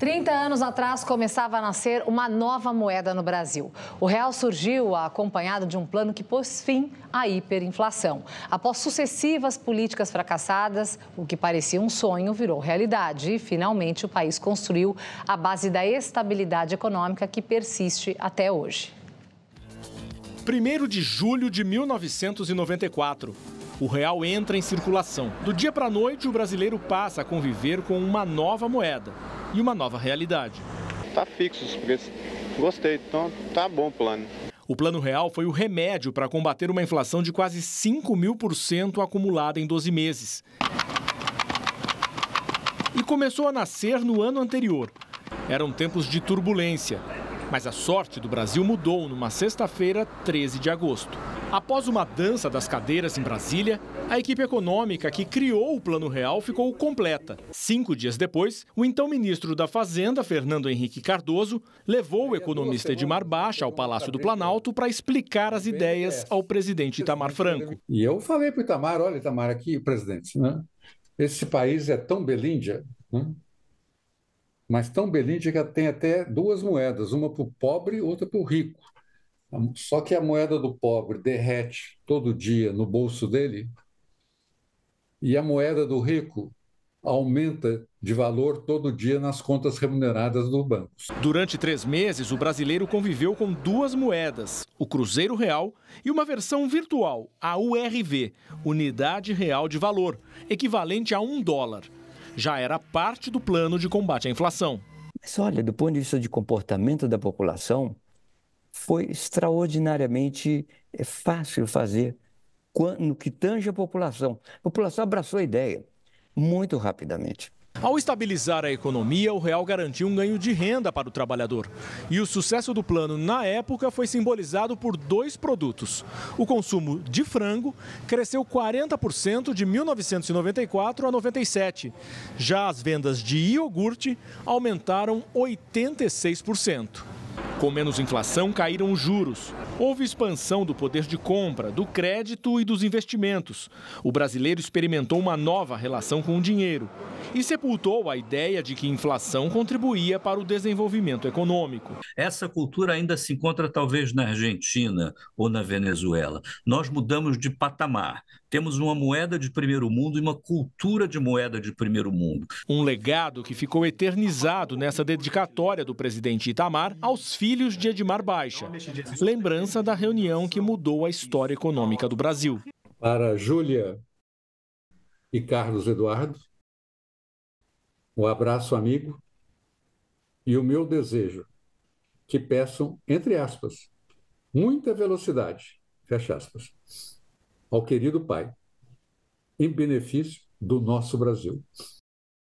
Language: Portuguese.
30 anos atrás começava a nascer uma nova moeda no Brasil. O real surgiu acompanhado de um plano que pôs fim à hiperinflação. Após sucessivas políticas fracassadas, o que parecia um sonho virou realidade e finalmente o país construiu a base da estabilidade econômica que persiste até hoje. 1 de julho de 1994. O real entra em circulação. Do dia para a noite, o brasileiro passa a conviver com uma nova moeda, e uma nova realidade. Está fixo os preços. Gostei, então tá bom o plano. O Plano Real foi o remédio para combater uma inflação de quase 5 mil por cento acumulada em 12 meses. E começou a nascer no ano anterior. Eram tempos de turbulência, mas a sorte do Brasil mudou numa sexta-feira, 13 de agosto. Após uma dança das cadeiras em Brasília, a equipe econômica que criou o Plano Real ficou completa. Cinco dias depois, o então ministro da Fazenda, Fernando Henrique Cardoso, levou o economista Edmar Baixa ao Palácio do Planalto para explicar as ideias ao presidente Itamar Franco. E eu falei para o Itamar: olha, Itamar, aqui, presidente, né? esse país é tão belíndia, né? mas tão belíndia que tem até duas moedas, uma para o pobre e outra para o rico. Só que a moeda do pobre derrete todo dia no bolso dele e a moeda do rico aumenta de valor todo dia nas contas remuneradas do banco. Durante três meses, o brasileiro conviveu com duas moedas, o Cruzeiro Real e uma versão virtual, a URV, Unidade Real de Valor, equivalente a um dólar. Já era parte do plano de combate à inflação. Mas olha, do ponto de vista de comportamento da população, foi extraordinariamente eh, fácil fazer no que tange a população. A população abraçou a ideia muito rapidamente. Ao estabilizar a economia, o real garantiu um ganho de renda para o trabalhador. E o sucesso do plano na época foi simbolizado por dois produtos. O consumo de frango cresceu 40% de 1994 a 97. Já as vendas de iogurte aumentaram 86%. Com menos inflação, caíram os juros. Houve expansão do poder de compra, do crédito e dos investimentos. O brasileiro experimentou uma nova relação com o dinheiro e sepultou a ideia de que inflação contribuía para o desenvolvimento econômico. Essa cultura ainda se encontra talvez na Argentina ou na Venezuela. Nós mudamos de patamar. Temos uma moeda de primeiro mundo e uma cultura de moeda de primeiro mundo. Um legado que ficou eternizado nessa dedicatória do presidente Itamar aos filhos de Edmar Baixa. Lembrança da reunião que mudou a história econômica do Brasil. Para Júlia e Carlos Eduardo, o abraço amigo e o meu desejo que peçam, entre aspas, muita velocidade, fecha aspas, ao querido Pai, em benefício do nosso Brasil.